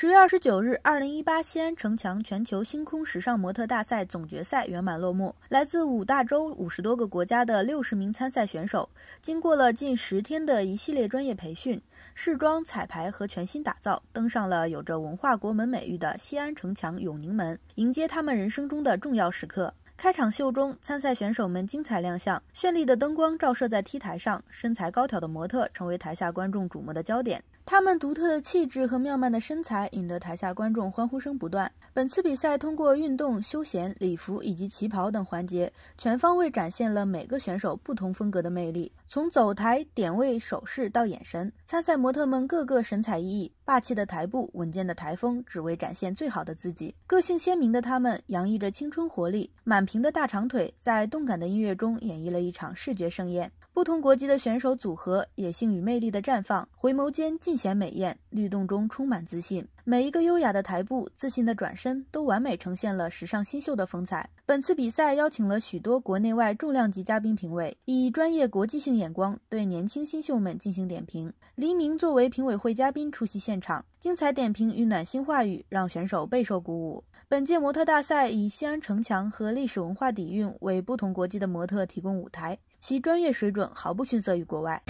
十月二十九日，二零一八西安城墙全球星空时尚模特大赛总决赛圆满落幕。来自五大洲五十多个国家的六十名参赛选手，经过了近十天的一系列专业培训、试装、彩排和全新打造，登上了有着文化国门美誉的西安城墙永宁门，迎接他们人生中的重要时刻。开场秀中，参赛选手们精彩亮相，绚丽的灯光照射在 T 台上，身材高挑的模特成为台下观众瞩目的焦点。他们独特的气质和妙曼的身材，引得台下观众欢呼声不断。本次比赛通过运动、休闲、礼服以及旗袍等环节，全方位展现了每个选手不同风格的魅力。从走台、点位、手势到眼神，参赛模特们个个神采奕奕，霸气的台步、稳健的台风，只为展现最好的自己。个性鲜明的他们，洋溢着青春活力，满。平的大长腿在动感的音乐中演绎了一场视觉盛宴。不同国籍的选手组合，野性与魅力的绽放，回眸间尽显美艳，律动中充满自信。每一个优雅的台步，自信的转身，都完美呈现了时尚新秀的风采。本次比赛邀请了许多国内外重量级嘉宾评委，以专业国际性眼光对年轻新秀们进行点评。黎明作为评委会嘉宾出席现场，精彩点评与暖心话语让选手备受鼓舞。本届模特大赛以西安城墙和历史文化底蕴为不同国籍的模特提供舞台，其专业水准毫不逊色于国外。